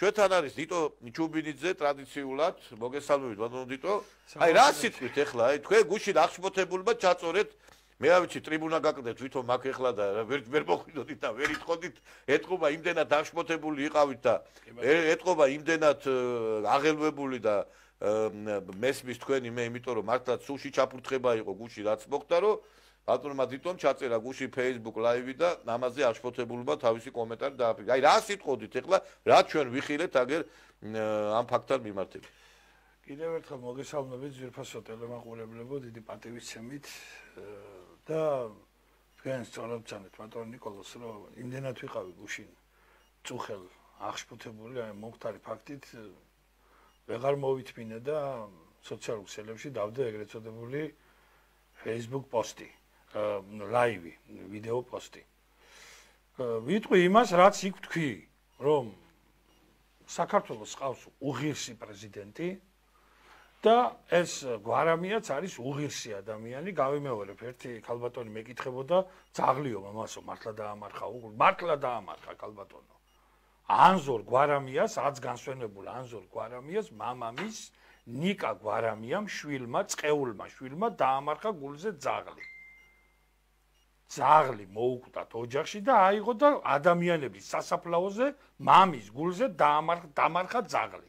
ჩვენთან არის დიტო ჩუბინიძე ტრადიციულად მოგესალმებით ბატონო დიტო აი რა სიტყვით ეხლა აი თქვენ გუშინ აღშფოთებულმა ჩაწორეთ მე ავიცი ტრიბუნა გაკდეთ თვითონ მაგ ეხლა და ვერ ვერ მოხვიდოდით და ვერ ითხოვდით ეთყობა იმდენად აღშფოთებული იყავით და ეთყობა იმდენად აღელვებული და მესმის თქვენი მე იმიტომ რომ მართლა სულში ჩაფურთხება იყო გუშინ რაც მოხდა რომ ბატონმა თვითონ ჩაწერა გუში Facebook ლაივი და ნამაზე აღშფოთებულობა თავისი კომენტარი დააფიქრა. აი რა სიტყვით ეხლა რა ჩვენ ვიხილეთ აგერ ამ ფაქტთან მიმართებით. კიდევ ერთხელ მოგესალმებით ძირფასო ტელემაყურებლებო დიდი პატივისცემით და თქვენ სწორაბჭანეთ ბატონ نيكოლოს რო იმდენად ვიყავი გუშინ წუხელ აღშფოთებული აი მომხდარი ფაქტით ვეღარ მოვითმინე და სოციალურ ქსელებში დავდე ეგრეთ წოდებული Facebook პოსტი. ლაივი, ვიდეო პოსტი. ვიტყვი იმას, რაც იქ თქვი, რომ საქართველოს ყავს უღირსი პრეზიდენტი და ეს გვარამიაც არის უღირსი ადამიანი, გავიმეორებ, ერთი ქალბატონი მეკითხებოდა, ძაღლიო მამასო, მართლა დაამარხა უღურ, მართლა დაამარხა ქალბატონო. ანზორ გვარამიას, რაც განსვენებული ანზორ გვარამიას, მამამის ნიკა გვარამიამ შვილმა, წეულმა შვილმა დაამარხა გულზე ძაღლიო. ძაღლი მოუკვდათ ოჯახში და აიღო და ადამიანების სასაფლაოზე მამის გულზე დაამარხა დამარხა ძაღლი.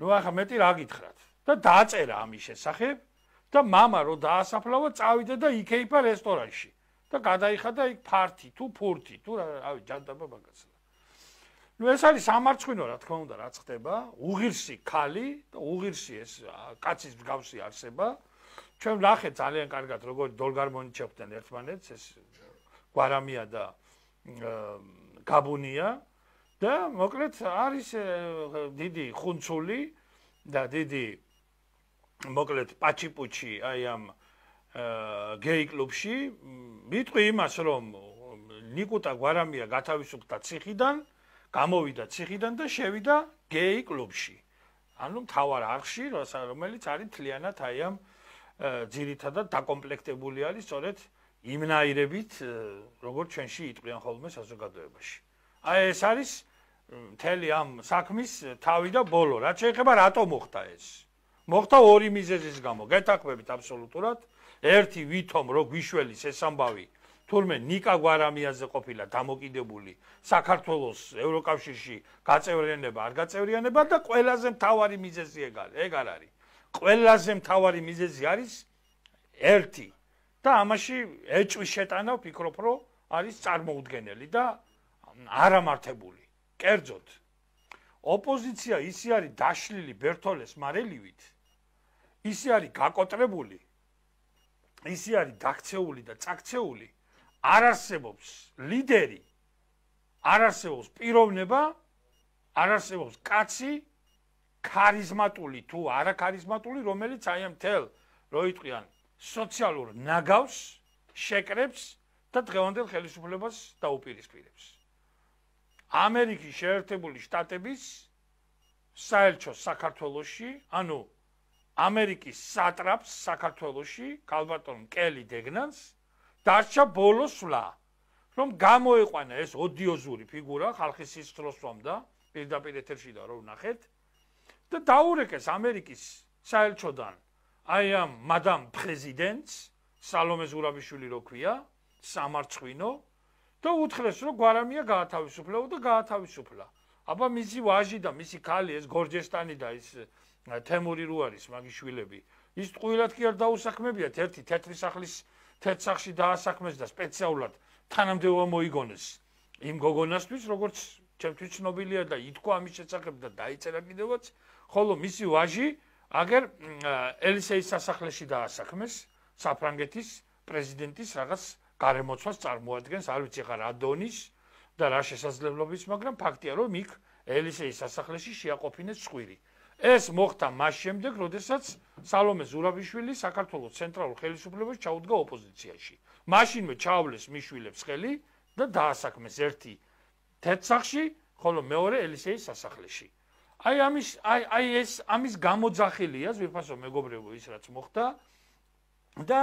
ნუ ახლა მეტი რა გითხრათ? და დააწერა ამის შესახებ და мама რო დაასაფლავა წავიდა და იქეიფა რესტორანში და გადაიხადა იქ ფარტი თუ ფორტი თუ რავი ჯანდაბა მაგაცა. ნუ ეს არის სამარცხინო რა თქმა უნდა რა ხდება? უღირსი ხალი და უღირსი ეს კაცის მსგავსი არსება. ჩვენ ნახეთ ძალიან კარგად როგორ დოლგარმონი ჩეხთან ერთმანეთს ეს გვარამია და გაბუნია და მოკლედ არის დიდი ხუნცული და დიდი მოკლედ პაჩიპუჩი აი ამ გეი კლუბში მიტყვი იმას რომ ნიკუტა გვარამია გათავისუფლდა ციხიდან გამოვიდა ციხიდან და შევიდა გეი კლუბში ანუ თავარ არხში რომელიც არის თლიანად აი ამ ძირითადად დაკომპლექტებული არის სწორედ იმნაირებით, როგორც ჩვენში იტყვიან ხოლმე საზოგადოებაში. აი ეს არის მთელი ამ საქმის თავი და ბოლო. რაც შეიძლება რატო მოხდა ეს? მოხდა ორი მიზეზის გამო, გეთახმებით აბსოლუტურად. ერთი ვითომ რო გიშველის ეს ამბავი თურმე ნიკა გვარამიაზე ყოფილა დამოკიდებული საქართველოს ევროკავშირში გაწევრიანება არ გაწევრიანება და ყველაზე მთავარი მიზეზი ეგ არის ეგ არის ყველაზე მთავარი მიზეზი არის ერთი და ამაში ეჭვის შეტანა ვფიქრობ რომ არის წარმოუდგენელი და არამართებული. კერძოდ ოპოზიცია ისე არის დაშლილი ბერთოლეს მარელივით. ისე არის გაკოტრებული. ისე არის დაქცეული და წაქცეული. არ არსებობს ლიდერი. არ არსებობს პიროვნება. არ არსებობს კაცი ქარიზმატული თუ არაქარიზმატული, რომელიც აი ამ თელ რო იტყვიან, სოციალურ ნაგავს შეკრებს და დღევანდელ ხელისუფლებას დაუპირისპირებს. ამერიკის შეერთებული შტატების საელჩო საქართველოსში, ანუ ამერიკის სატრაპს საქართველოსში, კალბატონ კელი დეგნანს დარჩა ბოლოსვლა, რომ გამოიყვანა ეს ოდიოზური ფიგურა ხალხის სისხლოსვამ და პირდაპირ ეთერში და რო ნახეთ, და დაურეკეს ამერიკის საელჩოდან აი ამ მადამ პრეზიდენტს სალომე ზურაბიშვილი როქვია სამარცხვინო და უთხრეს რომ გვარამია გაათავისუფლეო და გაათავისუფლა აბა მისი ვაჟი და მისი ქალი ეს გორჯესტანი და ის თემური როარის მაგი შვილები ის ტყუილად კი არ დაუსახმებიათ ერთი თეთრი სახლის თეთრსახში დაასახმეს და სპეციალურად თანამდებობა მოიგონეს იმ გოგონასთვის როგორც ჩემთვის ცნობილია და ითქვა ამის შესახებ და დაიწერა კიდევაც ხოლო მისი ვაჟი აგერ ელისეის სასახლეში დაასახმეს საფრანგეთის პრეზიდენტის რაღაც გარემოცვას წარმოადგენს, არ ვიცი ხარ ადონის და რა შესაძლებლობის, მაგრამ ფაქტია რომ იქ ელისეის სასახლეში შეაყოფინეს ცხვირი. ეს მოხდა მას შემდეგ, როდესაც სალომე ზურაბიშვილი საქართველოს ცენტრალურ ხელისუფლებას ჩაუდგა ოპოზიციაში. მაშინვე ჩავლეს მიშვილებს ხელი და დაასახმეს ერთი თეთრ სახლში, ხოლო მეორე ელისეის სასახლეში. აი ამის აი აი ეს ამის გამოძახილია ვიფასო მეგობრებო ის რაც მოხდა და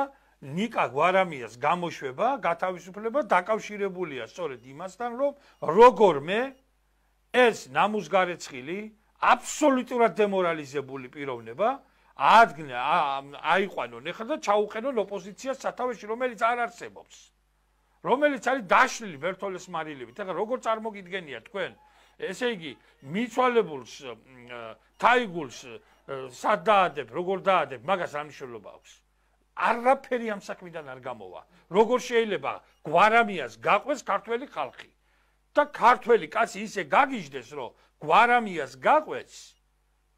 ნიკა გვარამიას გამოშვება, გათავისუფლება დაკავშირებულია სწორედ იმასთან, რომ როგორმე ეს ნამუსგარეცხილი, აბსოლუტურად დემორალიზებული პიროვნება აადგნა აიყვანონ ახლა და ჩაუყენონ ოპოზიციას სათავეში, რომელიც არ არსებობს. რომელიც არის დაშლილი ბერთოლეს მარილებით. ახლა როგორ წარმოგიდგენია თქვენ? ესე იგი, მიცვალებულს თაიგულს სადაადებ, როგორ დაადებ, მაგას ამშვილობა აქვს. არაფერი ამ საქმიდან არ გამოვა. როგორ შეიძლება გვარამიას გაყვეს ქართველი ხალხი? და ქართველი კაცი ისე გაგიჟდეს, რომ გვარამიას გაყვეს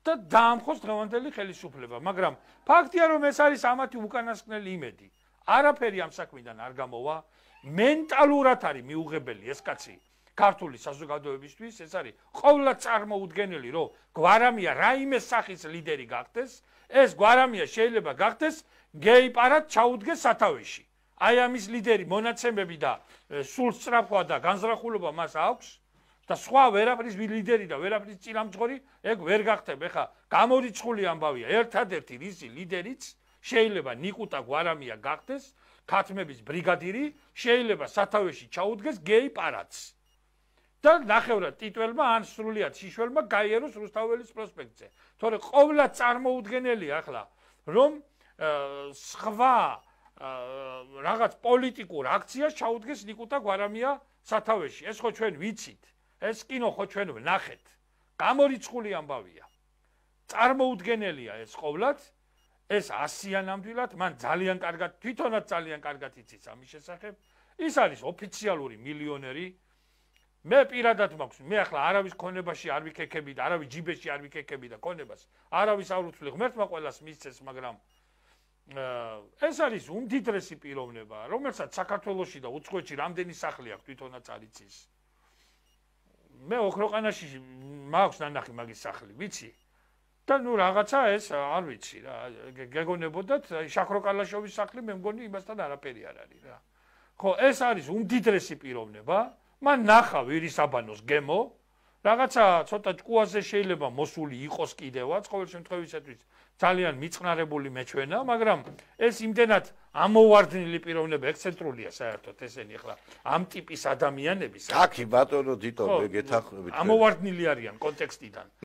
და დაამხოს დღევანდელი ხელისუფლება, მაგრამ ფაქტია რომ ეს არის ამათი უკანასკნელი იმედი. არაფერი ამ საქმიდან არ გამოვა. მენტალურად არის მიუღებელი ეს კაცი. ქართული საზოგადოებისთვის ეს არის ყოვლა წარმოუდგენელი რომ გვარამია რაიმე სახის ლიდერი გახდეს ეს გვარამია შეიძლება გახდეს გეი პარად ჩაუდგეს სათავეში აი ამის ლიდერი მონაცემები და სულ სწრაფვა და განზრახულობა მას აქვს და სხვა ვერაფრის ლიდერი და ვერაფრის წილამძღორი ეგ ვერ გახდება ეხა გამორიცხული ამბავია ერთადერთი რისი ლიდერიც შეიძლება ნიკუტა გვარამია გახდეს ქათმების ბრიგადირი შეიძლება სათავეში ჩაუდგეს გეი პარადს და ნახევრად ტიტველმა ან სრულიად შიშველმა გაიეროს რუსთაველის პროსპექტზე. თორე ყოვლა წარმოუდგენელია ახლა რომ სხვა რაღაც პოლიტიკურ აქციას ჩაუდგეს ნიკუტა გვარამია სათავეში. ეს ხო ჩვენ ვიცით. ეს კინო ხო ჩვენ ვნახეთ. გამორიცხული ამბავია. წარმოუდგენელია ეს ყოვლად. ეს ასიანამდვილად მან ძალიან კარგად თვითონაც ძალიან კარგად იცის ამის შესახებ. ის არის ოფიციალური მილიონერი, მე პირადად მაქვს მე ახლა არავის ქონებაში არ ვიქეკები და არავის ჯიბეში არ ვიქეკები და ქონებას არავის არ უთვლი ღმერთმა ყოველას მისცეს მაგრამ ეს არის უმდიდრესი პიროვნება რომელსაც საქართველოსში და უცხოეთში რამდენი სახლი აქვს თვითონაც არის ის მე ოქროყანაში მაქვს ნანახი მაგის სახლი ვიცი და ნუ რაღაცა ეს არ ვიცი რა გეგონებოდათ აი შახროკალაშოვის სახლი მე მგონი იმასთან არაფერი არ არის რა ხო ეს არის უმდიდრესი პიროვნება აა მან ნახა ვირისაბანოს გემო რაღაცა ცოტა ჭკუაზე შეიძლება მოსული იყოს კიდევაც ყოველ შემთხვევაში ძალიან მიწნარებული მეჩვენა მაგრამ ეს იმდენად ამოვარდნილი პიროვნება ექსცენტრულია საერთოდ ესენი ახლა ამ ტიპის ადამიანების აკი ბატონო დიტო მე გეთახმებით ამოვარდნილი არიან კონტექსტიდან